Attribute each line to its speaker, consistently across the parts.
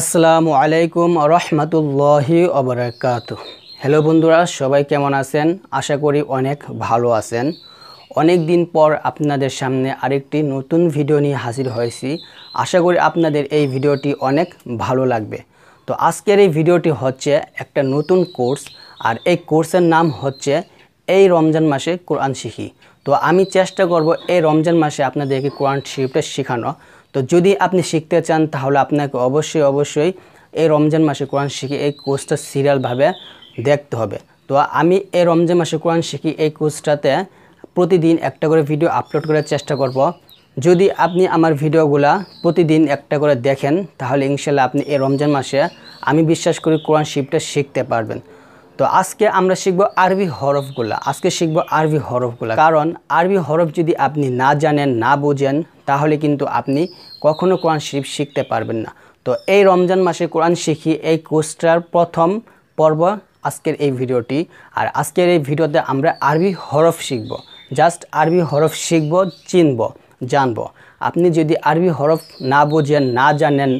Speaker 1: আসসালামু আলাইকুম রহমতুল্লাহি অবরাকাত হ্যালো বন্ধুরা সবাই কেমন আছেন আশা করি অনেক ভালো আছেন অনেক দিন পর আপনাদের সামনে আরেকটি নতুন ভিডিও নিয়ে হাজির হয়েছি আশা করি আপনাদের এই ভিডিওটি অনেক ভালো লাগবে তো আজকের এই ভিডিওটি হচ্ছে একটা নতুন কোর্স আর এই কোর্সের নাম হচ্ছে এই রমজান মাসে কোরআন শিখি তো আমি চেষ্টা করব এই রমজান মাসে আপনাদেরকে কোরআন শিফটা শেখানো তো যদি আপনি শিখতে চান তাহলে আপনাকে অবশ্যই অবশ্যই এই রমজান মাসে কোরআন শিখে এই কোর্সটা সিরিয়ালভাবে দেখতে হবে তো আমি এই রমজান মাসে কোরআন শিখি এই কোর্সটাতে প্রতিদিন একটা করে ভিডিও আপলোড করার চেষ্টা করব যদি আপনি আমার ভিডিওগুলা প্রতিদিন একটা করে দেখেন তাহলে ইনশাল্লাহ আপনি এই রমজান মাসে আমি বিশ্বাস করি কোরআন শিপটা শিখতে পারবেন তো আজকে আমরা শিখব আরবি হরফগুলা আজকে শিখব আরবি হরফগুলা কারণ আরবি হরফ যদি আপনি না জানেন না বোঝেন তাহলে কিন্তু আপনি কখনো কোরআন শরীফ শিখতে পারবেন না তো এই রমজান মাসে কোরআন শিখি এই কোর্সটার প্রথম পর্ব আজকের এই ভিডিওটি আর আজকের এই ভিডিওতে আমরা আরবি হরফ শিখব জাস্ট আরবি হরফ শিখব চিনব জানব আপনি যদি আরবি হরফ না বোঝেন না জানেন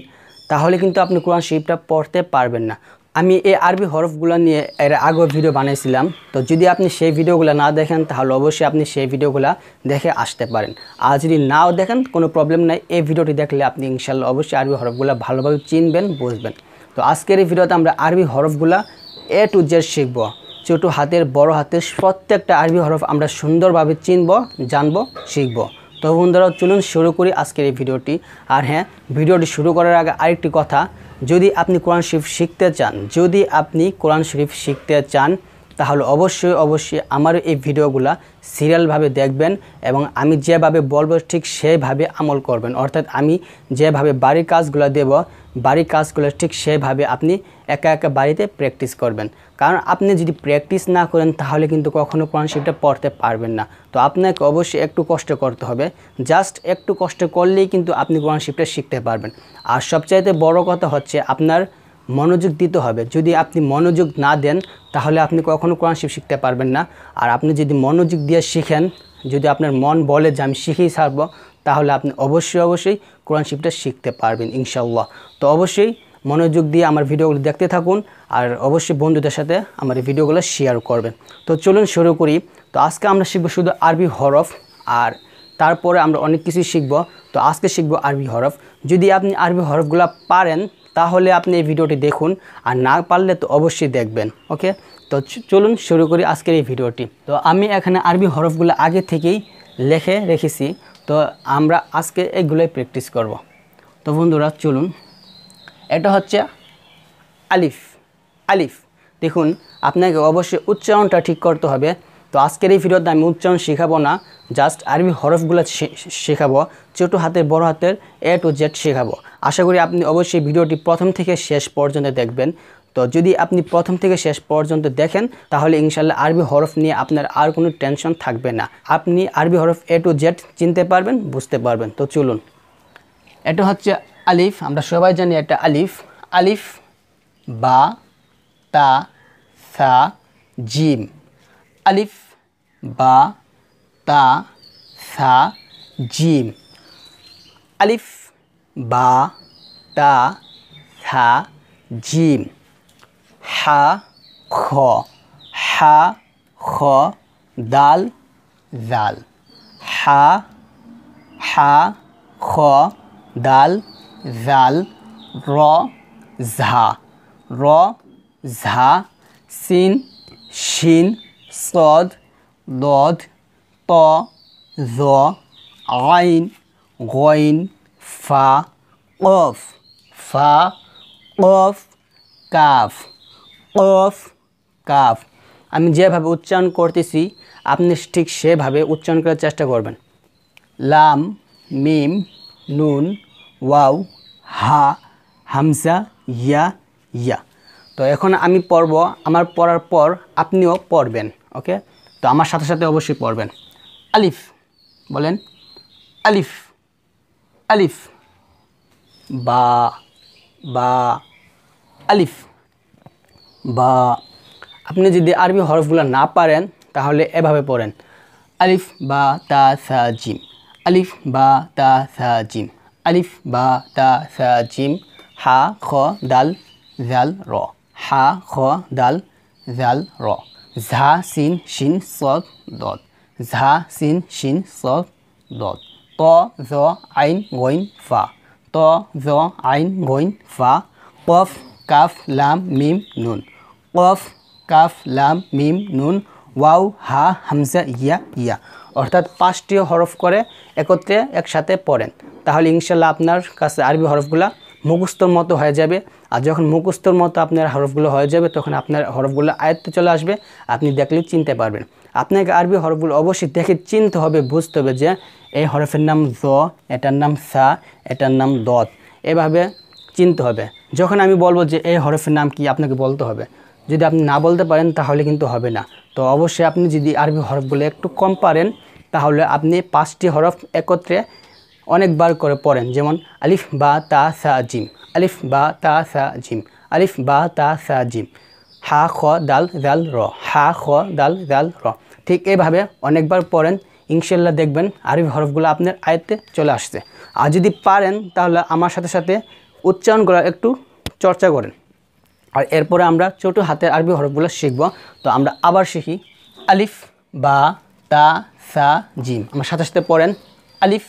Speaker 1: তাহলে কিন্তু আপনি কোরআন শরীফটা পড়তে পারবেন না আমি এই আরবি হরফগুলো নিয়ে এর আগেও ভিডিও বানিয়েছিলাম তো যদি আপনি সেই ভিডিওগুলো না দেখেন তাহলে অবশ্যই আপনি সেই ভিডিওগুলো দেখে আসতে পারেন আর যদি নাও দেখেন কোনো প্রবলেম নাই এই ভিডিওটি দেখলে আপনি ইনশাল্লাহ অবশ্যই আরবি হরফগুলো ভালোভাবে চিনবেন বুঝবেন তো আজকের এই ভিডিওতে আমরা আরবি হরফগুলো এ টু জেড শিখব ছোটো হাতের বড় হাতের প্রত্যেকটা আরবি হরফ আমরা সুন্দরভাবে চিনব জানব শিখব তো বন্ধুরা চলুন শুরু করি আজকের এই ভিডিওটি আর হ্যাঁ ভিডিওটি শুরু করার আগে আরেকটি কথা যদি আপনি কোরআন শরীফ শিখতে চান যদি আপনি কোরআন শরীফ শিখতে চান তাহলে অবশ্যই অবশ্যই আমার এই ভিডিওগুলা সিরিয়ালভাবে দেখবেন এবং আমি যেভাবে বলবো ঠিক সেভাবে আমল করবেন অর্থাৎ আমি যেভাবে বাড়ির কাজগুলো দেব বাড়ির কাজগুলো ঠিক সেভাবে আপনি একা একা বাড়িতে প্র্যাকটিস করবেন কারণ আপনি যদি প্র্যাকটিস না করেন তাহলে কিন্তু কখনও কোরআন শরীফটা পড়তে পারবেন না তো আপনাকে অবশ্যই একটু কষ্ট করতে হবে জাস্ট একটু কষ্ট করলেই কিন্তু আপনি কোরআন শরীফটা শিখতে পারবেন আর সবচাইতে বড় কথা হচ্ছে আপনার মনোযোগ দিতে হবে যদি আপনি মনোযোগ না দেন তাহলে আপনি কখনও কোরআন শরীফ শিখতে পারবেন না আর আপনি যদি মনোযোগ দিয়ে শিখেন যদি আপনার মন বলে যে আমি শিখেই ছাড়ব তাহলে আপনি অবশ্যই অবশ্যই কোরআন শরীফটা শিখতে পারবেন ইনশাল্লাহ তো অবশ্যই মনোযোগ দিয়ে আমার ভিডিওগুলো দেখতে থাকুন আর অবশ্যই বন্ধুদের সাথে আমার এই ভিডিওগুলো শেয়ার করবেন তো চলুন শুরু করি তো আজকে আমরা শিখবো শুধু আরবি হরফ আর তারপরে আমরা অনেক কিছুই শিখবো তো আজকে শিখবো আরবি হরফ যদি আপনি আরবি হরফগুলো পারেন তাহলে আপনি এই ভিডিওটি দেখুন আর না পারলে তো অবশ্যই দেখবেন ওকে তো চলুন শুরু করি আজকের এই ভিডিওটি তো আমি এখানে আরবি হরফগুলো আগে থেকেই লেখে রেখেছি তো আমরা আজকে এগুলোই প্র্যাকটিস করব তো বন্ধুরা চলুন এটা হচ্ছে আলিফ আলিফ দেখুন আপনাকে অবশ্যই উচ্চারণটা ঠিক করতে হবে তো আজকের এই ভিডিওতে আমি উচ্চারণ শেখাবো না জাস্ট আরবি হরফগুলো শেখাবো ছোটো হাতের বড় হাতের এ টু জেড শেখাবো আশা করি আপনি অবশ্যই ভিডিওটি প্রথম থেকে শেষ পর্যন্ত দেখবেন তো যদি আপনি প্রথম থেকে শেষ পর্যন্ত দেখেন তাহলে ইনশাল্লাহ আরবি হরফ নিয়ে আপনার আর কোনো টেনশন থাকবে না আপনি আরবি হরফ এ টু জেড চিনতে পারবেন বুঝতে পারবেন তো চলুন এটা হচ্ছে আলিফ আমরা সবাই জানি একটা আলিফ আলিফ বা তা সা জিম আলিফ বা তা সা জিম আলিফ বা তা সা জিম হা খ হা খ দাল জাল হা হা খ দাল জাল র ঝা র ঝা সিন শিন সদ দদ ত জ আইন গইন ফা অফ ফা অফ কাফ অফ কাফ আমি যেভাবে উচ্চারণ করতেছি আপনি ঠিক সেভাবে উচ্চারণ করার চেষ্টা করবেন লাম মিম নুন ওয়াও হা হামসা ইয়া ইয়া তো এখন আমি পড়ব আমার পড়ার পর আপনিও পড়বেন ওকে তো আমার সাথে সাথে অবশ্যই পড়বেন আলিফ বলেন আলিফ আলিফ বা বা আলিফ বা আপনি যদি আরবি হরফগুলো না পারেন তাহলে এভাবে পড়েন আলিফ বা তা সা জিম আলিফ বা তা সা জিম আলিফ বা তা সা জিম হা খ দাল জাল র হা খ দাল জাল র ঝা সিন শিন সদ দত ঝা সিন শিন সদ দত ত জ আইন গৈন ফা ত জ আইন গৈন ফা কফ কাফ লাম মিম নুন কফ কাফ লাম মিম নুন ওয়াও হা হামজা ইয়া ইয়া অর্থাৎ পাঁচটি হরফ করে একত্রে একসাথে পড়েন তাহলে ইনশাল্লাহ আপনার কাছে আরবি হরফগুলা মুখস্থর মতো হয়ে যাবে আর যখন মুখস্থর মতো আপনার হরফগুলো হয়ে যাবে তখন আপনার হরফগুলো আয়ত্তে চলে আসবে আপনি দেখলে চিনতে পারবেন আপনাকে আরবি হরফগুলো অবশ্যই দেখে চিনতে হবে বুঝতে হবে যে এই হরফের নাম জ এটার নাম সা এটার নাম দত এভাবে চিনতে হবে যখন আমি বলবো যে এই হরফের নাম কি আপনাকে বলতে হবে যদি আপনি না বলতে পারেন তাহলে কিন্তু হবে না তো অবশ্যই আপনি যদি আরবি হরফগুলো একটু কম পারেন তাহলে আপনি পাঁচটি হরফ একত্রে অনেকবার করে পড়েন যেমন আলিফ বা তা সা জিম আলিফ বা তা সা জিম আলিফ বা তা সা জিম হা খ দাল জাল র হা খ দাল জাল র ঠিক এইভাবে অনেকবার পড়েন ইনশাল্লাহ দেখবেন আরবি হরফগুলো আপনার আয়ত্তে চলে আসছে আর যদি পারেন তাহলে আমার সাথে সাথে উচ্চারণ করা একটু চর্চা করেন আর এরপরে আমরা ছোট হাতের আরবি হরফগুলো শিখব তো আমরা আবার শিখি আলিফ বা তা সা জিম আমার সাথে সাথে পড়েন আলিফ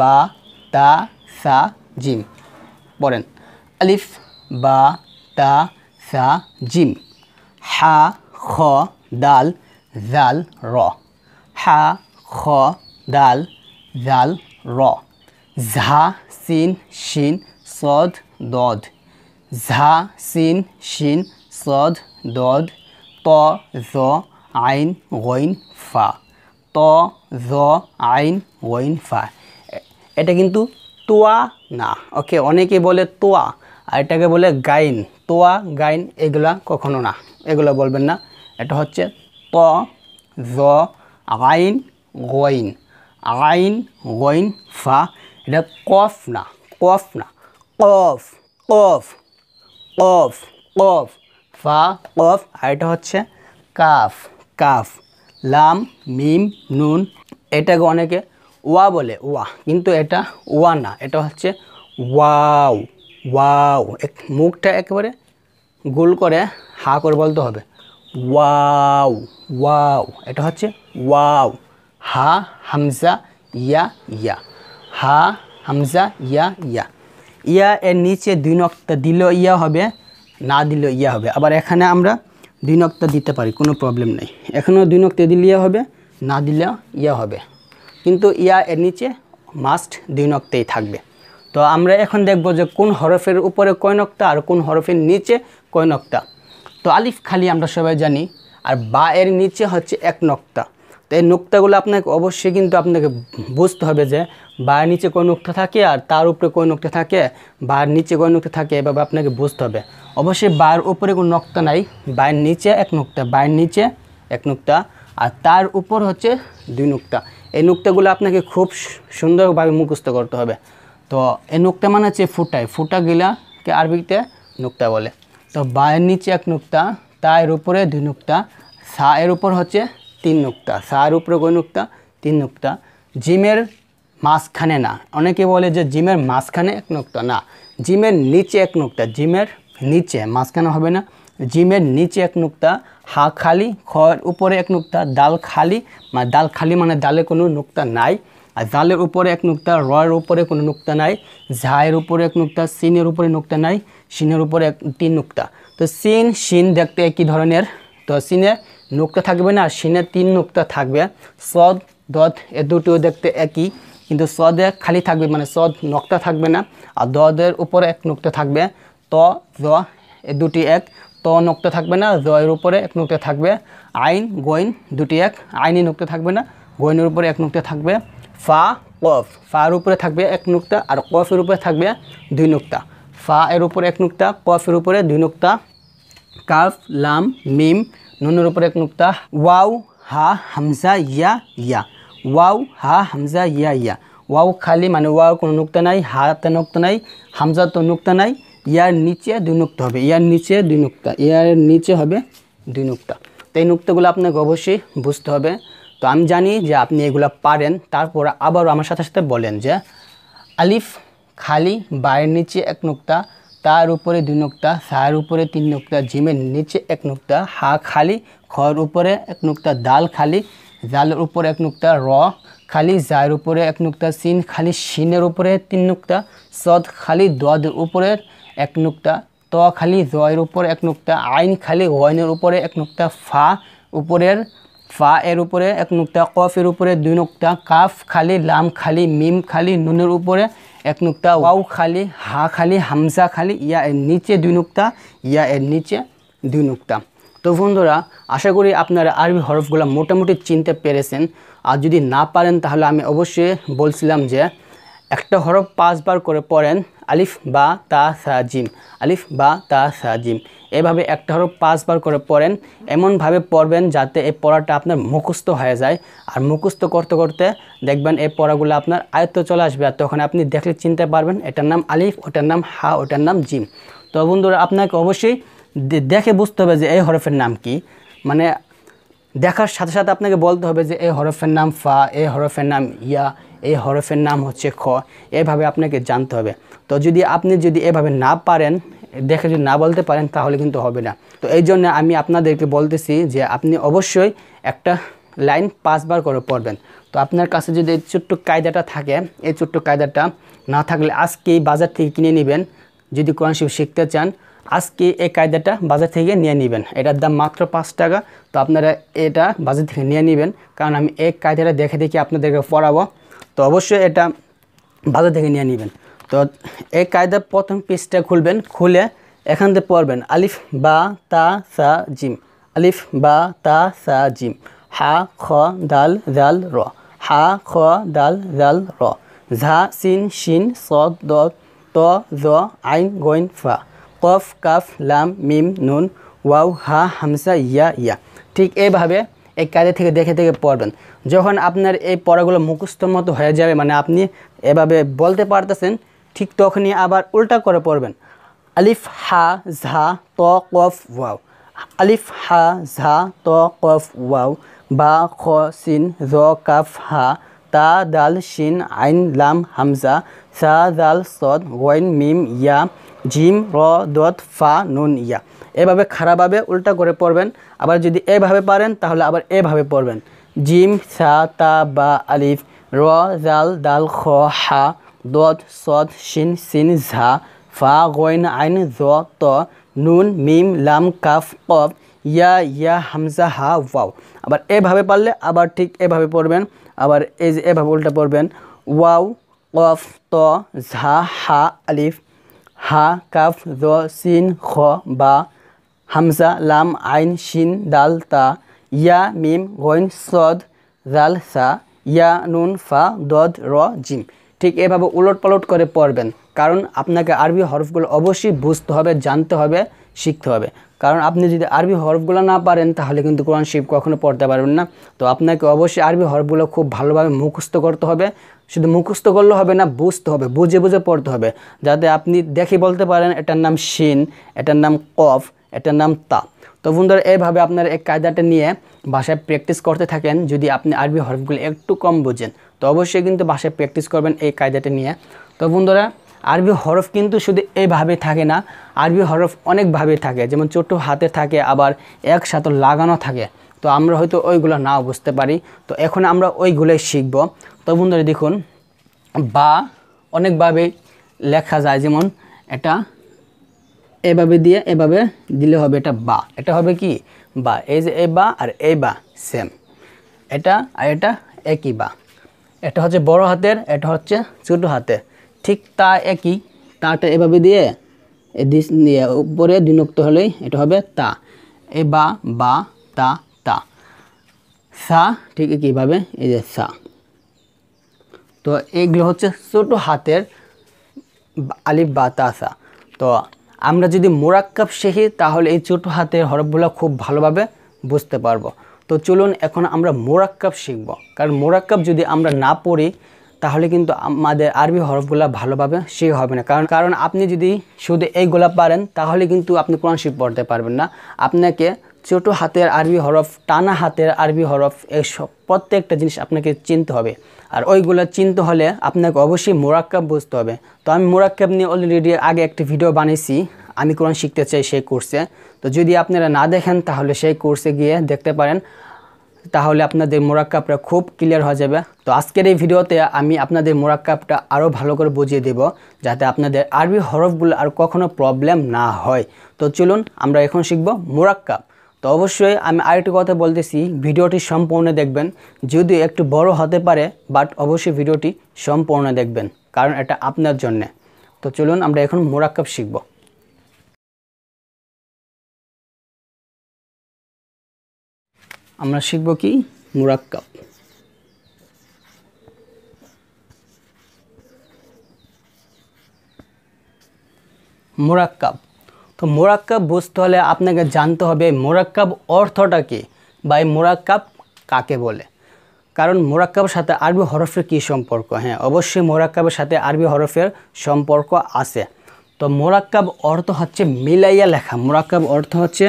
Speaker 1: বা তা সা জিম পড়েন আলিফ বা তা সা জিম হা খ দাল জাল র হা খ দাল জাল র ঝা সিন শিন সদ দধ ঝা সিন শিন সদ দদ ত জ আইন ওইন ফা ত জ আইন ওইন ফা এটা কিন্তু তোয়া না ওকে অনেকে বলে তোয়া আর এটাকে বলে গাইন তোয়া গাইন এগুলা কখনো না এগুলো বলবেন না এটা হচ্ছে ত জ আইন গইন আইন গইন ফা এটা কফ না কফ না কফ কফ কফ কফ ফা কফ আর এটা হচ্ছে কাফ কাফ লাম মিম নুন এটাকে অনেকে ওয়া বলে ওয়া কিন্তু এটা ওয়া না এটা হচ্ছে ওয়াও ওয়াও এক মুখটা একেবারে গোল করে হা করে বলতে হবে ওয়াও ওয়াও এটা হচ্ছে ওয়াও হা হামজা ইয়া ইয়া হা হামজা ইয়া ইয়া ইয়া এর নিচে দুই নক্তা দিলেও ইয়া হবে না দিলেও ইয়া হবে আবার এখানে আমরা দুই নক্তা দিতে পারি কোনো প্রবলেম নেই এখানেও দুই নক্তা দিলে ইয়া হবে না দিলেও ইয়া হবে কিন্তু ইয়া এর নিচে মাস্ট দুই নক্তেই থাকবে তো আমরা এখন দেখব যে কোন হরফের উপরে কয় নক্তা আর কোন হরফের নিচে কয় নক্তা তো আলিফ খালি আমরা সবাই জানি আর বা এর নিচে হচ্ছে এক নক্তা তো এই নোক্তাগুলো আপনাকে অবশ্যই কিন্তু আপনাকে বুঝতে হবে যে বার নিচে কোন নোকটা থাকে আর তার উপরে কোন নোকটা থাকে বার নিচে কোন নোকটা থাকে এভাবে আপনাকে বুঝতে হবে অবশ্যই বার উপরে কোনো নোকটা নাই বার নিচে এক নোকটা বার নিচে এক নোকটা আর তার উপর হচ্ছে দুই নোকটা এই নোকটাগুলো আপনাকে খুব সুন্দরভাবে মুখস্থ করতে হবে তো এই নোকটা মানে হচ্ছে ফুটায় ফুটা গিলাকে আরবিতে নোকটা বলে তো বায়ের নিচে এক নোকটা তার উপরে দুই নোকটা সা এর উপর হচ্ছে তিন নোকটা সার উপরে কোন নোকটা তিন নোকটা জিমের মাঝখানে না অনেকে বলে যে জিমের মাঝখানে এক নোকটা না জিমের নিচে এক নোকটা জিমের নিচে মাঝখানে হবে না জিমের নিচে এক নোকটা হা খালি খর উপরে এক নোকটা ডাল খালি মানে ডাল খালি মানে ডালে কোনো নোকটা নাই আর জালের উপরে এক নোকটা রয়ের উপরে কোনো নোকটা নাই ঝায়ের উপরে এক নোকটা সিনের উপরে নোকটা নাই সিনের উপরে এক তিন নোকটা তো সিন সিন দেখতে একই ধরনের তো সিনে নোকটা থাকবে না সিনে তিন নুক্তা থাকবে সদ দত এ দুটিও দেখতে একই কিন্তু সদে খালি থাকবে মানে সদ নকটা থাকবে না আর দদের উপরে এক নোকটা থাকবে ত জ এ দুটি এক ত নোকটা থাকবে না জয়ের উপরে এক নোকটা থাকবে আইন গইন দুটি এক আইনি নকটা থাকবে না গইনের উপরে এক নোকটা থাকবে ফা কফ ফার উপরে থাকবে এক নোকটা আর কফের উপরে থাকবে দুই নোকটা ফা এর উপরে এক নোকটা কফের উপরে দুই নোকটা কাফ লাম মিম নুনের উপরে এক নোকতা ওয়াও হা হামজা ইয়া ইয়া ওয়াও হা হামজা ইয়া ইয়া ওয়াও খালি মানে ওয়াও কোনো নুক্তা নাই হাতে নুক্তা নাই হামজা তো নুক্তা নাই ইয়ার নিচে দুই নুক্তা হবে ইয়ার নিচে দুই নুক্তা ইয়ার নিচে হবে দুই নুক্তা তো এই নুক্তাগুলো আপনাকে অবশ্যই বুঝতে হবে তো আমি জানি যে আপনি এগুলো পারেন তারপর আবার আমার সাথে সাথে বলেন যে আলিফ খালি বায়ের নিচে এক নুক্তা তার উপরে দুই নুক্তা সার উপরে তিন নুক্তা জিমের নিচে এক নুক্তা হা খালি খর উপরে এক নুক্তা ডাল খালি জালের উপরে এক নুক্তা র খালি জায়ের উপরে এক নুক্তা সিন খালি সিনের উপরে তিন নুক্তা সদ খালি দদের উপরে এক নুক্তা ত খালি জয়ের উপরে এক নুক্তা আইন খালি ওয়াইনের উপরে এক নুক্তা ফা উপরের ফা এর উপরে এক নুক্তা কফ এর উপরে দুই নুক্তা কাফ খালি লাম খালি মিম খালি নুনের উপরে এক নুক্তা ওয়াও খালি হা খালি হামজা খালি ইয়া এর নিচে দুই নুক্তা ইয়া এর নিচে দুই নুক্তা তো বন্ধুরা আশা করি আপনারা আরবি হরফগুলো মোটামুটি চিনতে পেরেছেন আর যদি না পারেন তাহলে আমি অবশ্যই বলছিলাম যে একটা হরফ পাঁচবার করে পড়েন আলিফ বা তা সাজিম জিম আলিফ বা তা সাজিম জিম এভাবে একটা হরফ পাঁচবার করে পড়েন এমনভাবে পড়বেন যাতে এই পড়াটা আপনার মুখস্থ হয়ে যায় আর মুখস্থ করতে করতে দেখবেন এই পড়াগুলো আপনার আয়ত্ত চলে আসবে আর তখন আপনি দেখলে চিনতে পারবেন এটার নাম আলিফ ওটার নাম হা ওটার নাম জিম তো বন্ধুরা আপনাকে অবশ্যই দেখে বুঝতে হবে যে এই হরফের নাম কি মানে দেখার সাথে সাথে আপনাকে বলতে হবে যে এই হরফের নাম ফা এই হরফের নাম ইয়া এই হরফের নাম হচ্ছে খ এভাবে আপনাকে জানতে হবে তো যদি আপনি যদি এভাবে না পারেন দেখে যদি না বলতে পারেন তাহলে কিন্তু হবে না তো এই জন্য আমি আপনাদেরকে বলতেছি যে আপনি অবশ্যই একটা লাইন পাঁচবার করে পড়বেন তো আপনার কাছে যদি এই ছোট্ট কায়দাটা থাকে এই ছোট্ট কায়দাটা না থাকলে আজকেই বাজার থেকে কিনে নেবেন যদি কোরআন শিব শিখতে চান আজকে এই কায়দাটা বাজার থেকে নিয়ে নেবেন এটার দাম মাত্র পাঁচ টাকা তো আপনারা এটা বাজার থেকে নিয়ে নেবেন কারণ আমি এই কায়দাটা দেখে দেখে আপনাদেরকে পড়াবো তো অবশ্যই এটা বাজার থেকে নিয়ে নেবেন তো এই কায়দা প্রথম পেজটা খুলবেন খুলে এখান থেকে পড়বেন আলিফ বা তা সা জিম আলিফ বা তা সা জিম হা খ দাল জাল র হা খ দাল জাল র ঝা সিন শিন স দ ত জ আইন গৈন ফা কফ কাফ লাম মিম নুন ওয়াউ হা হামসা ইয়া ইয়া ঠিক এইভাবে এই কাজে থেকে দেখে দেখে পড়বেন যখন আপনার এই পড়াগুলো মুখস্থ মতো হয়ে যাবে মানে আপনি এভাবে বলতে পারতেছেন ঠিক তখনই আবার উল্টা করে পড়বেন আলিফ হা ঝা ত কফ ওয়াও আলিফ হা ঝা ত কফ ওয়াও বা খ সিন জ কাফ হা তা দাল শিন আইন লাম হামজা সা জাল সদ ওয়াইন মিম ইয়া জিম র দত ফা নুন ইয়া এভাবে খারাপভাবে উল্টা করে পড়বেন আবার যদি এভাবে পারেন তাহলে আবার এভাবে পড়বেন জিম সা তা বা আলিফ র জাল দাল খ হা দত সদ শিন সিন ঝা ফা গইন আইন জ ত নুন মিম লাম কাফ কফ ইয়া ইয়া হামজা হা ওয়াও আবার এভাবে পারলে আবার ঠিক এভাবে পড়বেন আবার এই যে এভাবে উল্টা পড়বেন ওয়াও কফ ত ঝা হা আলিফ হা কাফ জ সিন খ বা হামজা লাম আইন শিন দাল তা ইয়া মিম গইন সদ জাল সা ইয়া নুন ফা দদ র জিম ঠিক এভাবে উলট পালট করে পড়বেন কারণ আপনাকে আরবি হরফগুলো অবশ্যই বুঝতে হবে জানতে হবে শিখতে হবে কারণ আপনি যদি আরবি হরফগুলো না পারেন তাহলে কিন্তু কোরআন শিব কখনও পড়তে পারবেন না তো আপনাকে অবশ্যই আরবি হরফগুলো খুব ভালোভাবে মুখস্থ করতে হবে শুধু মুখস্থ করলে হবে না বুঝতে হবে বুঝে বুঝে পড়তে হবে যাতে আপনি দেখে বলতে পারেন এটার নাম শিন এটার নাম কফ এটার নাম তা তো বন্ধুরা এইভাবে আপনার এই কায়দাটা নিয়ে বাসায় প্র্যাকটিস করতে থাকেন যদি আপনি আরবি হরফগুলো একটু কম বোঝেন তো অবশ্যই কিন্তু বাসায় প্র্যাকটিস করবেন এই কায়দাটা নিয়ে তো বন্ধুরা আরবি হরফ কিন্তু শুধু এভাবে থাকে না আরবি হরফ অনেকভাবে থাকে যেমন ছোটো হাতে থাকে আবার একসাথে লাগানো থাকে তো আমরা হয়তো ওইগুলো নাও বুঝতে পারি তো এখন আমরা ওইগুলোই শিখব তো বন্ধুরা দেখুন বা অনেকভাবে লেখা যায় যেমন এটা এভাবে দিয়ে এভাবে দিলে হবে এটা বা এটা হবে কি বা এই যে এ বা আর এ বা সেম এটা আর এটা একই বা এটা হচ্ছে বড় হাতের এটা হচ্ছে ছোটো হাতের ঠিক তা একই তাটা এভাবে দিয়ে দিস উপরে দিনুক্ত হলেই এটা হবে তা এ বা বা তা তা সা ঠিক কীভাবে এই যে সা তো এইগুলো হচ্ছে ছোটো হাতের আলিফ বা তা সা তো আমরা যদি মোরাক্কাব শিখি তাহলে এই ছোটো হাতের হরফগুলো খুব ভালোভাবে বুঝতে পারবো তো চলুন এখন আমরা মোরাক্কাব শিখব কারণ মোরাক্কাব যদি আমরা না পড়ি তাহলে কিন্তু আমাদের আরবি হরফগুলো ভালোভাবে শেখ হবে না কারণ কারণ আপনি যদি শুধু এইগুলা পারেন তাহলে কিন্তু আপনি কোরআন শিব পড়তে পারবেন না আপনাকে ছোট হাতের আরবি হরফ টানা হাতের আরবি হরফ এসব প্রত্যেকটা জিনিস আপনাকে চিনতে হবে আর ওইগুলো চিনতে হলে আপনাকে অবশ্যই মোরাক্কাব বুঝতে হবে তো আমি মোরাক্কাব নিয়ে অলরেডি আগে একটি ভিডিও বানিয়েছি আমি কোরআন শিখতে চাই সেই কোর্সে তো যদি আপনারা না দেখেন তাহলে সেই কোর্সে গিয়ে দেখতে পারেন তাহলে আপনাদের মোরাক্কাপটা খুব ক্লিয়ার হয়ে যাবে তো আজকের এই ভিডিওতে আমি আপনাদের মোরাক্কাপটা আরও ভালো করে বুঝিয়ে দেব যাতে আপনাদের আরবি হরফগুলো আর কখনো প্রবলেম না হয় তো চলুন আমরা এখন শিখব মোরাক্কাপ তো অবশ্যই আমি আরেকটি কথা বলতেছি ভিডিওটি সম্পূর্ণ দেখবেন যদি একটু বড় হতে পারে বাট অবশ্যই ভিডিওটি সম্পূর্ণ দেখবেন কারণ এটা আপনার জন্যে তো চলুন আমরা এখন মোরাক্কাপ শিখবো আমরা শিখব কি মুরাক্কাব মোরাক্কাব তো মোরাক্কাব বুঝতে হলে আপনাকে জানতে হবে মোরাক্কাব অর্থটা কী বা এই মোরাক্কাব কাকে বলে কারণ মোরাক্কাবের সাথে আরবি হরফের কী সম্পর্ক হ্যাঁ অবশ্যই মোরাক্কাবের সাথে আরবি হরফের সম্পর্ক আছে তো মোরাক্কাব অর্থ হচ্ছে মিলাইয়া লেখা মোরাক্কাব অর্থ হচ্ছে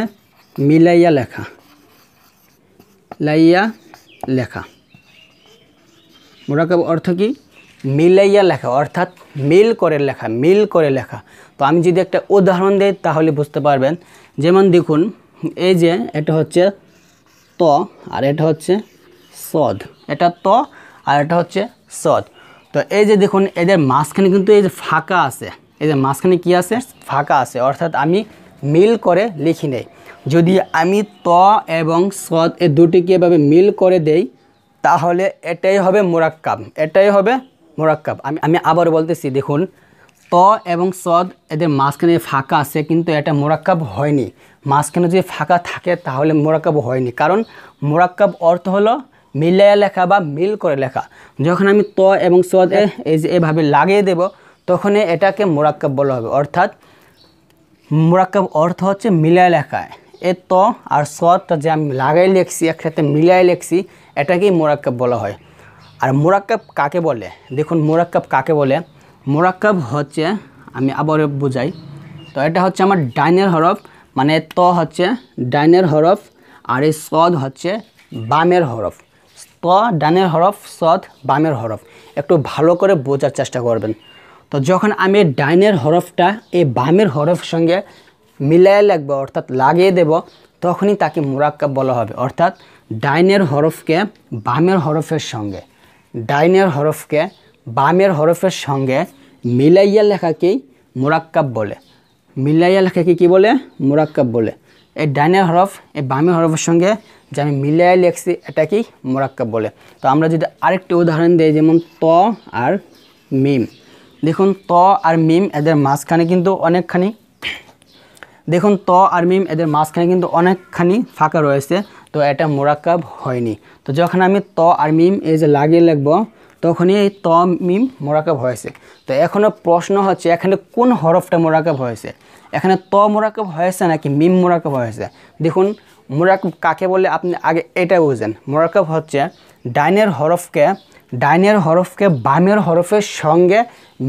Speaker 1: মিলাইয়া লেখা লাইয়া লেখা মোরাকাব অর্থ কি মিলাইয়া লেখা অর্থাৎ মিল করে লেখা মিল করে লেখা তো আমি যদি একটা উদাহরণ দিই তাহলে বুঝতে পারবেন যেমন দেখুন এই যে এটা হচ্ছে ত আর এটা হচ্ছে সদ এটা ত আর এটা হচ্ছে সদ তো এই যে দেখুন এদের মাঝখানে কিন্তু এই যে ফাঁকা আছে এদের মাঝখানে কি আছে ফাঁকা আছে অর্থাৎ আমি মিল করে লিখি নেই যদি আমি ত এবং সৎ এ দুটিকে এভাবে মিল করে দেই তাহলে এটাই হবে মোরাক্কাব এটাই হবে মোরাক্কাব আমি আমি আবার বলতেছি দেখুন ত এবং সদ এদের মাঝখানে ফাঁকা আছে কিন্তু এটা মোরাক্কাব হয়নি মাঝখানে যদি ফাঁকা থাকে তাহলে মোরাক্কাব হয়নি কারণ মোরাক্কাব অর্থ হলো মিলাইয়া লেখা বা মিল করে লেখা যখন আমি ত এবং সদ এই যে এভাবে লাগিয়ে দেব তখনই এটাকে মোরাক্কাব বলা হবে অর্থাৎ মোরাক্কাব অর্থ হচ্ছে মিলায় লেখায় এ ত আর সটা যে আমি লাগাই লেখছি একসাথে মিলাই লেখছি এটাকেই মোরাক্কাব বলা হয় আর মোরাক্কাব কাকে বলে দেখুন মোরাক্কাব কাকে বলে মোরাক্কাব হচ্ছে আমি আবার বোঝাই তো এটা হচ্ছে আমার ডাইনের হরফ মানে ত হচ্ছে ডাইনের হরফ আর এই সদ হচ্ছে বামের হরফ ত ডানের হরফ সদ বামের হরফ একটু ভালো করে বোঝার চেষ্টা করবেন তো যখন আমি ডাইনের হরফটা এই বামের হরফ সঙ্গে মিলাইয়া লাগবে অর্থাৎ লাগিয়ে দেব তখনই তাকে মুরাক্কাব বলা হবে অর্থাৎ ডাইনের হরফকে বামের হরফের সঙ্গে ডাইনের হরফকে বামের হরফের সঙ্গে মিলাইয়া লেখাকেই মুরাক্কাব বলে মিলাইয়া লেখাকে কি বলে মুরাক্কাব বলে এই ডাইনের হরফ এই বামের হরফের সঙ্গে যে আমি মিলাই লেখছি এটাকেই মোরাক্কাব বলে তো আমরা যদি আরেকটি উদাহরণ দিই যেমন ত আর মিম দেখুন ত আর মিম এদের মাঝখানে কিন্তু অনেকখানি দেখুন ত আর মিম এদের মাঝখানে কিন্তু অনেকখানি ফাঁকা রয়েছে তো এটা মোরাক্কাব হয়নি তো যখন আমি ত আর মিম এই যে লাগিয়ে লিখব তখনই এই ত মিম মোরাকাব হয়েছে তো এখনও প্রশ্ন হচ্ছে এখানে কোন হরফটা মোরাকাব হয়েছে এখানে ত মোরাকাব হয়েছে নাকি মিম মোরাকাব হয়েছে দেখুন মোরাকাব কাকে বলে আপনি আগে এটা বুঝেন মোরাকাব হচ্ছে ডাইনের হরফকে ডাইনের হরফকে বামের হরফের সঙ্গে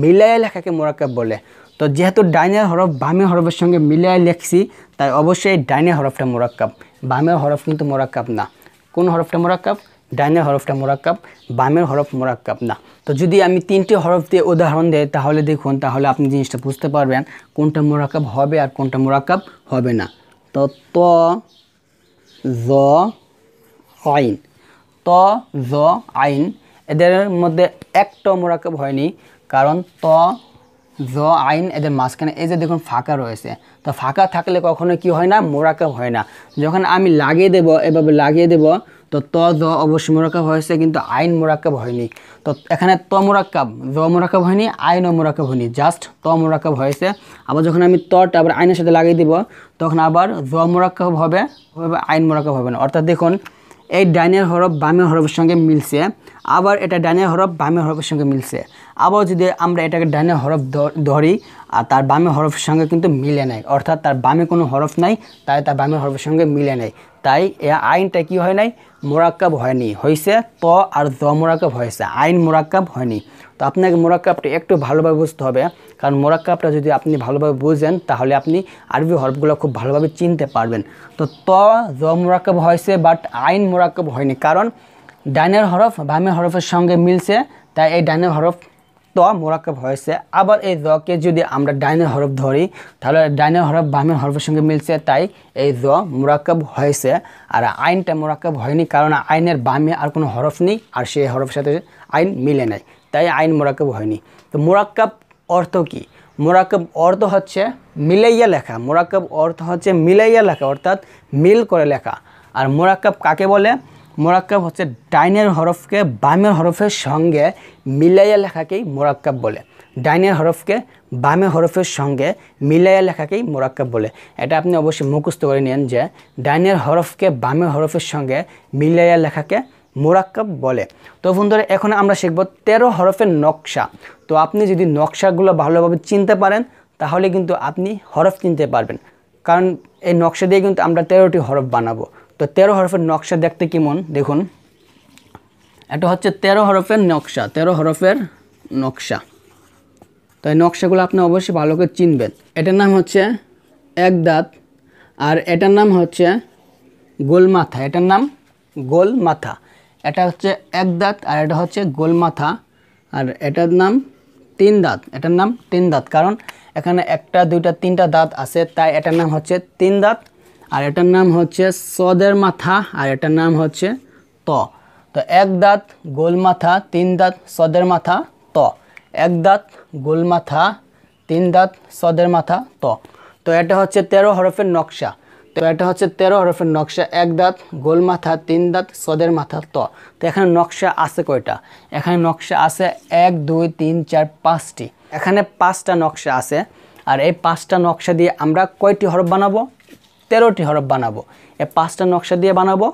Speaker 1: মিলাই লেখাকে মোরাকাব বলে তো যেহেতু ডাইনের হরফ বামে হরফের সঙ্গে মিলিয়ে লেখছি তাই অবশ্যই ডাইনের হরফটা মোরাক্কাব বামের হরফ কিন্তু মোরাক্কাব না কোন হরফটা মোরাক্কাব ডাইনের হরফটা মোরাক্কাব বামের হরফ মোরাক্কাব না তো যদি আমি তিনটি হরফ দিয়ে উদাহরণ দেয় তাহলে দেখুন তাহলে আপনি জিনিসটা বুঝতে পারবেন কোনটা মোরাক্কাব হবে আর কোনটা মোরাক্কাব হবে না তো ত জ আইন ত জ আইন এদের মধ্যে একটা মোরাক্কাব হয়নি কারণ ত জ আইন এদের মাঝখানে এই যে দেখুন ফাঁকা রয়েছে তো ফাঁকা থাকলে কখনো কি হয় না মোরাকা হয় না যখন আমি লাগিয়ে দেব এভাবে লাগিয়ে দেব তো ত জ অবশ্যই মোরাকাব হয়েছে কিন্তু আইন মোরাকাব হয়নি তো এখানে ত মোরাকাব জ মোরাকাব হয়নি আইনও মোরাকাব হয়নি জাস্ট ত মোরাকাব হয়েছে আবার যখন আমি তটা আবার আইনের সাথে লাগিয়ে দিব তখন আবার জ মোরাকাব হবে আইন মোরাকাব হবে না অর্থাৎ দেখুন এই ডাইনের হরফ বামের হরফের সঙ্গে মিলছে আবার এটা ডাইনের হরফ বামের হরফের সঙ্গে মিলছে আবার যদি আমরা এটাকে ডানে হরফ ধরি আর তার বামে হরফের সঙ্গে কিন্তু মিলে নেয় অর্থাৎ তার বামে কোনো হরফ নাই তাই তার বামে হরফের সঙ্গে মিলে নেয় তাই এ আইনটা কি হয় নাই মোরাক্কাব হয়নি হয়েছে ত আর জ মোরাক্কাব হয়েছে আইন মোরাক্কাব হয়নি তো আপনাকে মোরাক্কাবটা একটু ভালোভাবে বুঝতে হবে কারণ মোরাক্কাবটা যদি আপনি ভালোভাবে বুঝেন তাহলে আপনি আরবি হরফগুলো খুব ভালোভাবে চিনতে পারবেন তো ত জ মোরাক্কাব হয়েছে বাট আইন মোরাক্কাব হয়নি কারণ ডাইনের হরফ বামের হরফের সঙ্গে মিলছে তাই এই ডাইনের হরফ ত মোরাক্কাব হয়েছে আবার এই জকে যদি আমরা ডাইনের হরফ ধরি তাহলে ডাইনের হরফ বামের হরফের সঙ্গে মিলছে তাই এই জ মোরাক্কাব হয়েছে আর আইনটা মোরাক্কাব হয়নি কারণ আইনের বামে আর কোনো হরফ নেই আর সেই হরফের সাথে আইন মিলে নাই তাই আইন মোরাক্কাব হয়নি তো মোরাক্কাব অর্থ কী মোরাকব অর্থ হচ্ছে মিলাইয়া লেখা মোরাকব অর্থ হচ্ছে মিলাইয়া লেখা অর্থাৎ মিল করে লেখা আর মোরাকব কাকে বলে মোরাক্কাব হচ্ছে ডাইনের হরফকে বামের হরফের সঙ্গে মিলাইয়া লেখাকেই মোরাক্কাব বলে ডাইনের হরফকে বামে হরফের সঙ্গে মিলাইয়া লেখাকেই মোরাক্কাব বলে এটা আপনি অবশ্যই মুখস্থ করে নেন যে ডাইনের হরফকে বামে হরফের সঙ্গে মিলাইয়া লেখাকে মোরাক্কাব বলে তো বন্ধুরা এখন আমরা শিখব তেরো হরফের নকশা তো আপনি যদি নকশাগুলো ভালোভাবে চিনতে পারেন তাহলে কিন্তু আপনি হরফ চিনতে পারবেন কারণ এই নকশা দিয়ে কিন্তু আমরা তেরোটি হরফ বানাবো তো তেরো হরফের নকশা দেখতে কেমন দেখুন এটা হচ্ছে তেরো হরফের নকশা তেরো হরফের নকশা তো এই নকশাগুলো আপনি অবশ্যই ভালো করে চিনবেন এটার নাম হচ্ছে এক দাঁত আর এটার নাম হচ্ছে গোলমাথা এটার নাম গোলমাথা এটা হচ্ছে এক দাঁত আর এটা হচ্ছে গোলমাথা আর এটার নাম তিন দাঁত এটার নাম তিন দাঁত কারণ এখানে একটা দুইটা তিনটা দাঁত আছে তাই এটার নাম হচ্ছে তিন দাঁত আর এটার নাম হচ্ছে সদের মাথা আর এটার নাম হচ্ছে ত তো এক দাঁত গোল মাথা তিন দাঁত সদের মাথা ত এক দাঁত গোল মাথা তিন দাঁত সদের মাথা ত তো এটা হচ্ছে তেরো হরফের নকশা তো এটা হচ্ছে তেরো হরফের নকশা এক দাঁত গোল মাথা তিন দাঁত সদের মাথা ত তো এখানে নকশা আছে কয়টা এখানে নকশা আছে এক দুই তিন চার পাঁচটি এখানে পাঁচটা নকশা আছে আর এই পাঁচটা নকশা দিয়ে আমরা কয়টি হরফ বানাবো তেরোটি হরফ বানাবো এ পাঁচটা নকশা দিয়ে বানাবো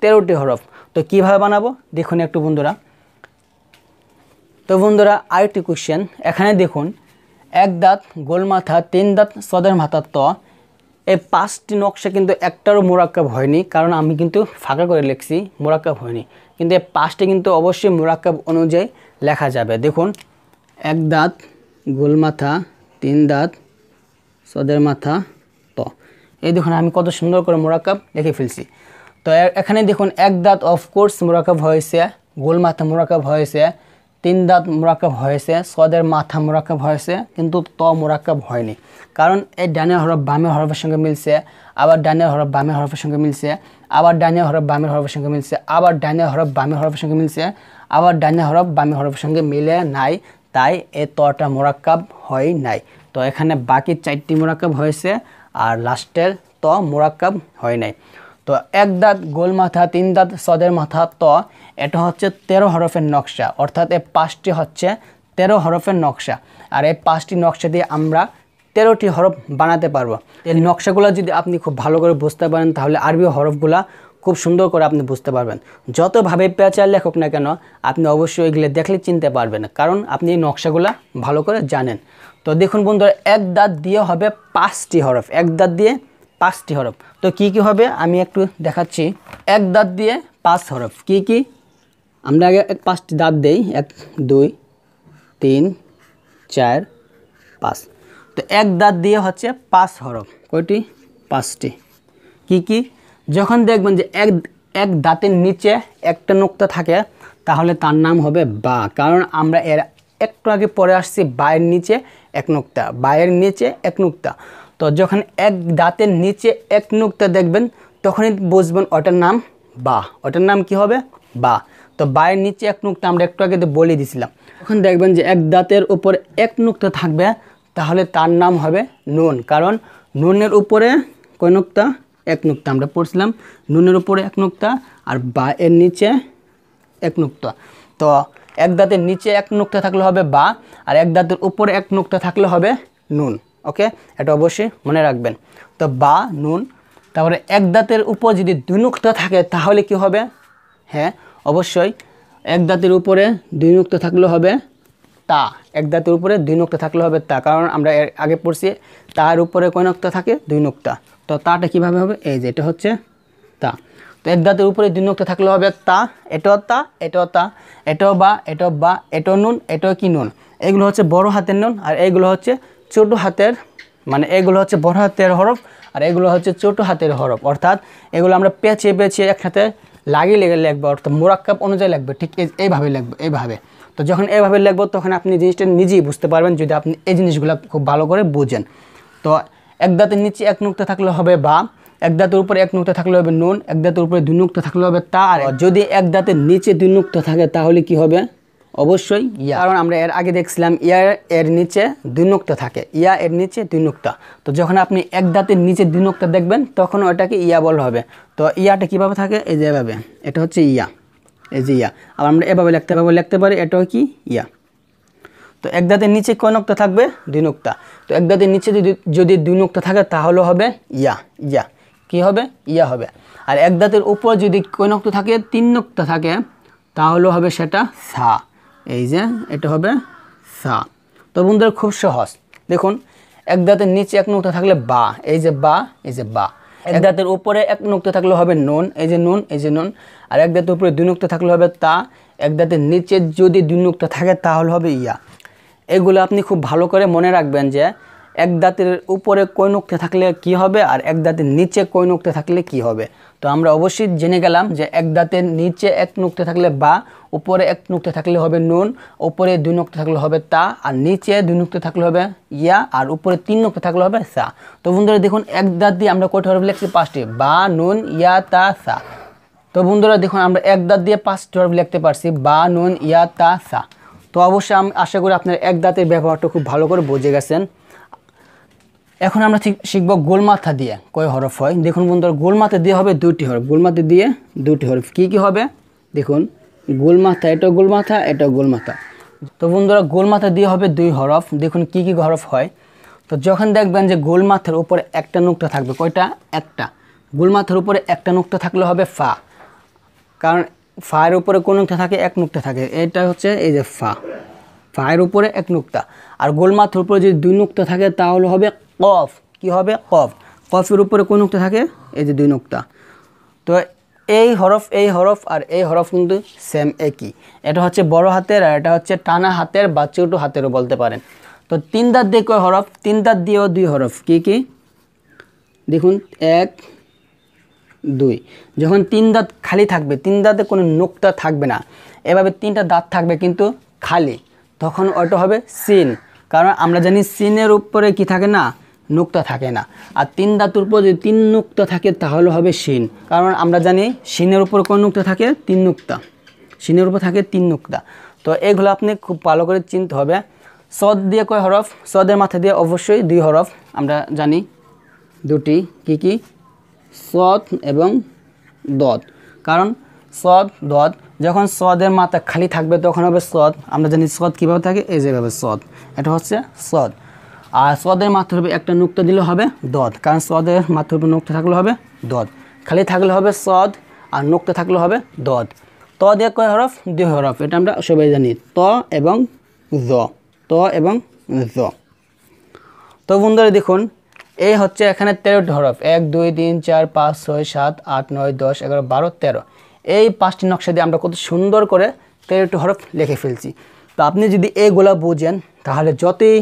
Speaker 1: তেরোটি হরফ তো কীভাবে বানাবো দেখুন একটু বন্ধুরা তো বন্ধুরা আরেকটি কোশ্চেন এখানে দেখুন এক দাঁত গোল মাথা তিন দাঁত সদের মাথা ত এই পাঁচটি নকশা কিন্তু একটারও মোরাক্কাব হয়নি কারণ আমি কিন্তু ফাঁকা করে লিখছি মোরাক্কাব হয়নি কিন্তু এই পাঁচটি কিন্তু অবশ্যই মোরাক্কাব অনুযায়ী লেখা যাবে দেখুন এক দাঁত গোল মাথা তিন দাঁত সদের মাথা এই দেখুন আমি কত সুন্দর করে মোরাকাব লিখে ফেলছি তো এখানে দেখুন এক দাঁত অফকোর্স মোরাকাব হয়েছে গোল মাথা মোরাকাব হয়েছে তিন দাঁত মোরাকাব হয়েছে সদের মাথা মোরাকাব হয়েছে কিন্তু ত মোরাকাব হয়নি কারণ এই ডানে হরফ বামে হরফের সঙ্গে মিলছে আবার ডানে হরফ বামে হরফের সঙ্গে মিলছে আবার ডানে হরফ বামের হরফের সঙ্গে মিলছে আবার ডানে হরফ বামে হরফের সঙ্গে মিলছে আবার ডানে হরফ বামে হরফের সঙ্গে মিলে নাই তাই এ তটা মোরাকাব হয় নাই তো এখানে বাকি চারটি মোরাকাব হয়েছে আর লাস্টের ত মোরাক্কাব হয় নাই তো এক দাঁত গোল মাথা তিন দাঁত সদের মাথা ত এটা হচ্ছে তেরো হরফের নকশা অর্থাৎ এই পাঁচটি হচ্ছে তেরো হরফের নকশা আর এই পাঁচটি নকশা দিয়ে আমরা তেরোটি হরফ বানাতে পারবো এই নকশাগুলো যদি আপনি খুব ভালো করে বুঝতে পারেন তাহলে আরবি হরফগুলা খুব সুন্দর করে আপনি বুঝতে পারবেন যতভাবে পেঁচার লেখক না কেন আপনি অবশ্যই এগুলো দেখলে চিনতে পারবেন কারণ আপনি এই নকশাগুলা ভালো করে জানেন তো দেখুন বন্ধুরা এক দাঁত দিয়ে হবে পাঁচটি হরফ এক দাঁত দিয়ে পাঁচটি হরফ তো কি কি হবে আমি একটু দেখাচ্ছি এক দাঁত দিয়ে পাঁচ হরফ কি কি আমরা আগে এক পাঁচটি দাঁত দেই এক দুই তিন চার পাঁচ তো এক দাঁত দিয়ে হচ্ছে পাঁচ হরফ কয়টি পাঁচটি কি কি যখন দেখবেন যে এক এক দাঁতের নিচে একটা নোক্তা থাকে তাহলে তার নাম হবে বা কারণ আমরা এর একটু আগে পরে আসছি বায়ের নিচে এক নুক্তা বায়ের নিচে এক নুক্তা তো যখন এক দাঁতের নিচে এক নুক্তা দেখবেন তখনই বুঝবেন ওটার নাম বা ওটার নাম কি হবে বা তো বায়ের নিচে এক নুক্তা আমরা একটু আগে বলে দিছিলাম তখন দেখবেন যে এক দাঁতের উপর এক নুক্তা থাকবে তাহলে তার নাম হবে নুন কারণ নুনের উপরে কয় নুক্তা এক নুক্তা আমরা পড়ছিলাম নুনের উপরে এক নুক্তা আর বা এর নিচে এক নুক্তা তো এক দাঁতের নিচে এক নোকটা থাকলে হবে বা আর এক দাঁতের উপরে এক নোকটা থাকলে হবে নুন ওকে এটা অবশ্যই মনে রাখবেন তো বা নুন তারপরে এক দাঁতের উপর যদি দুই নোকটা থাকে তাহলে কি হবে হ্যাঁ অবশ্যই এক দাঁতের উপরে দুই নোকটা থাকলে হবে তা এক দাঁতের উপরে দুই নোকটা থাকলে হবে তা কারণ আমরা আগে পড়ছি তার উপরে কয় নোকটা থাকে দুই নুক্তা তো তাটা কিভাবে হবে এই যে এটা হচ্ছে তা তো এক দাঁতের উপরে দুই নোকটা থাকলে হবে তা এটাও তা এটাও তা এটাও বা এটাও বা এটাও নুন এটাও কি নুন এগুলো হচ্ছে বড় হাতের নুন আর এগুলো হচ্ছে ছোটো হাতের মানে এগুলো হচ্ছে বড় হাতের হরফ আর এগুলো হচ্ছে ছোটো হাতের হরফ অর্থাৎ এগুলো আমরা পেঁচিয়ে পেঁচিয়ে একসাথে লাগিয়ে লেগে লিখবো অর্থাৎ মোরাক্কাপ অনুযায়ী লাগবে ঠিক এইভাবে লাগবে এইভাবে তো যখন এভাবে লিখবো তখন আপনি জিনিসটা নিজেই বুঝতে পারবেন যদি আপনি এই জিনিসগুলো খুব ভালো করে বোঝেন তো এক দাঁতের নিচে এক নুক্তা থাকলে হবে বা এক দাঁতের উপরে এক নুক্তা থাকলে হবে নুন এক দাঁতের উপরে দুই নুক্তা থাকলে হবে তার যদি এক দাঁতের নিচে দুই নুক্তা থাকে তাহলে কি হবে অবশ্যই ইয়া কারণ আমরা এর আগে দেখছিলাম ইয়া এর নিচে দুই নুক্তা থাকে ইয়া এর নিচে দুই নুক্তা তো যখন আপনি এক দাঁতের নিচে দুই নুক্তা দেখবেন তখন ওটাকে ইয়া বলা হবে তো ইয়াটা কিভাবে থাকে এই যে এভাবে এটা হচ্ছে ইয়া এই যে ইয়া আবার আমরা এভাবে লিখতে পারবো লিখতে পারি এটাও কি ইয়া তো এক দাঁতের নিচে কয় নোক্তা থাকবে দুই নোক্তা তো এক দাঁতের নিচে যদি দুই নোক্তা থাকে তাহলে হবে ইয়া ইয়া কি হবে ইয়া হবে আর এক দাঁতের উপর যদি নক্ত থাকে তিন নক্ত থাকে তাহলে হবে সেটা সা এই যে এটা হবে সা তো বন্ধুরা খুব সহজ দেখুন এক দাঁতের নিচে এক নক্ত থাকলে বা এই যে বা এই যে বা এক দাঁতের উপরে এক নক্ত থাকলে হবে নুন এই যে নুন এই যে নুন আর এক দাঁতের উপরে দুই নক্ত থাকলে হবে তা এক দাঁতের নিচে যদি দুই নক্ত থাকে তাহলে হবে ইয়া এগুলো আপনি খুব ভালো করে মনে রাখবেন যে এক দাঁতের উপরে কৈনুক্তে থাকলে কি হবে আর এক দাঁতের নিচে কৈনুক্তে থাকলে কি হবে তো আমরা অবশ্যই জেনে গেলাম যে এক দাঁতের নিচে এক নুক্তে থাকলে বা উপরে এক নুক্তে থাকলে হবে নুন উপরে দুই নুক্তে থাকলে হবে তা আর নিচে দুই নুক্তে থাকলে হবে ইয়া আর উপরে তিন নুক্তে থাকলে হবে সা তো বন্ধুরা দেখুন এক দাঁত দিয়ে আমরা কয়টা হরফ লিখছি পাঁচটি বা নুন ইয়া তা সা তো বন্ধুরা দেখুন আমরা এক দাঁত দিয়ে পাঁচটি হরফ লিখতে পারছি বা নুন ইয়া তা সা তো অবশ্যই আমি আশা করি আপনারা এক দাঁতের ব্যবহারটা খুব ভালো করে বুঝে গেছেন এখন আমরা শিখব গোলমাথা দিয়ে কয় হরফ হয় দেখুন বন্ধুরা গোলমাথা দিয়ে হবে দুটি হরফ গোলমাথা দিয়ে দুটি হরফ কি কি হবে দেখুন গোলমাথা এটা গোলমাথা এটা গোলমাথা তো বন্ধুরা গোলমাথা দিয়ে হবে দুই হরফ দেখুন কি কি হরফ হয় তো যখন দেখবেন যে গোলমাথার উপরে একটা নুকটা থাকবে কয়টা একটা গোলমাথার উপরে একটা নুকটা থাকলে হবে ফা কারণ ফায়ের উপরে কোন নুকটা থাকে এক নুকটা থাকে এটা হচ্ছে এই যে ফা ফায়ের উপরে এক নুক্তা আর গোলমাথার উপরে যদি দুই নুক্তা থাকে তাহলে হবে কফ কি হবে কফ কফের উপরে কোন নুক্তা থাকে এই যে দুই নুক্তা তো এই হরফ এই হরফ আর এই হরফ কিন্তু সেম একই এটা হচ্ছে বড় হাতের আর এটা হচ্ছে টানা হাতের বা ছোটো হাতেরও বলতে পারেন তো তিন দাঁত দিয়ে কয় হরফ তিন দাঁত দিয়েও দুই হরফ কি কি দেখুন এক দুই যখন তিন দাঁত খালি থাকবে তিন দাঁতে কোনো নোকতা থাকবে না এভাবে তিনটা দাঁত থাকবে কিন্তু খালি তখন ওটা হবে সিন কারণ আমরা জানি সিনের উপরে কি থাকে না নুক্তা থাকে না আর তিন ধাতুর উপর যদি তিন নুক্তা থাকে তাহলে হবে সিন কারণ আমরা জানি সিনের উপর কোন নুক্তা থাকে তিন নুক্তা সিনের উপর থাকে তিন নুক্তা তো এগুলো আপনি খুব ভালো করে চিনতে হবে সদ দিয়ে কয় হরফ সদের মাথা দিয়ে অবশ্যই দুই হরফ আমরা জানি দুটি কি কি সদ এবং দদ কারণ সদ দদ যখন সদের মাথা খালি থাকবে তখন হবে সদ আমরা জানি সদ কীভাবে থাকে এই যেভাবে সদ এটা হচ্ছে সদ আর সদের মাথার উপরে একটা নুক্তা দিলে হবে দদ কারণ সদের মাথার উপর নুক্তা থাকলে হবে দদ খালি থাকলে হবে সদ আর নুক্তা থাকলে হবে দদ ত দে কয় হরফ দে হরফ এটা আমরা সবাই জানি ত এবং জ ত এবং জ তো বন্ধুরা দেখুন এই হচ্ছে এখানে তেরোটি হরফ এক দুই তিন চার পাঁচ ছয় সাত আট নয় দশ এগারো বারো তেরো এই পাঁচটি নকশা দিয়ে আমরা কত সুন্দর করে তেরোটি হরফ লিখে ফেলছি তো আপনি যদি এইগুলো বোঝেন তাহলে যতই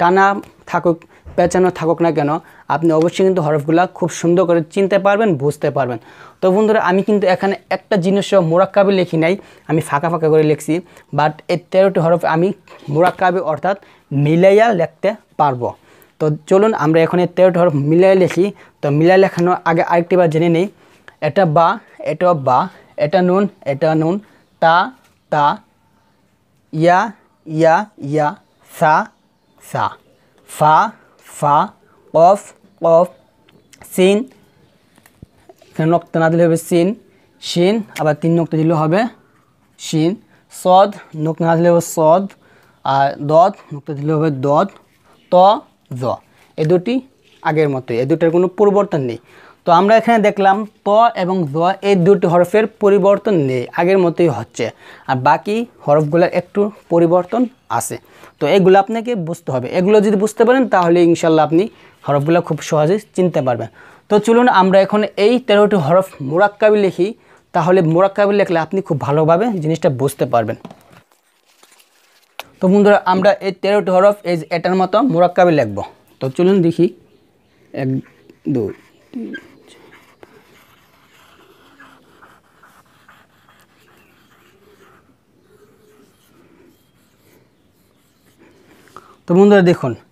Speaker 1: টানা থাকুক পেঁচানো থাকুক না কেন আপনি অবশ্যই কিন্তু হরফগুলো খুব সুন্দর করে চিনতে পারবেন বুঝতে পারবেন তো বন্ধুরা আমি কিন্তু এখানে একটা জিনিসও মোরাক্কাবে লিখি নাই আমি ফাঁকা ফাঁকা করে লিখছি বাট এই তেরোটি হরফ আমি মোরাক্কাবে অর্থাৎ মিলাইয়া লিখতে পারবো তো চলুন আমরা এখন এই তেরোটি হরফ মিলাই লিখি তো মিলাই লেখানোর আগে আরেকটিবার জেনে নেই এটা বা এটা বা এটা নুন এটা নুন তা তা ইয়া ইয়া ইয়া সা সা ফা ফা কফ কফ সিন এখানে নক্ত না দিলে হবে সিন শিন আবার তিন নক্ত দিলে হবে শিন সদ নোক না দিলে হবে সদ আর দদ নক্ত দিলে হবে দদ ত জ এ দুটি আগের মতোই এ দুটার কোনো পরিবর্তন নেই তো আমরা এখানে দেখলাম প এবং জ এই দুটি হরফের পরিবর্তন নেই আগের মতোই হচ্ছে আর বাকি হরফগুলোর একটু পরিবর্তন আছে তো এগুলো আপনাকে বুঝতে হবে এগুলো যদি বুঝতে পারেন তাহলে ইনশাল্লাহ আপনি হরফগুলো খুব সহজে চিনতে পারবেন তো চলুন আমরা এখন এই তেরোটি হরফ মোরাক্কাবি লিখি তাহলে মোরাক্কাবি লিখলে আপনি খুব ভালোভাবে জিনিসটা বুঝতে পারবেন তো বন্ধুরা আমরা এই তেরোটি হরফ এই এটার মতো মোরাক্কাবি লিখব তো চলুন দেখি এক দুই তিন তো বন্ধুরা দেখুন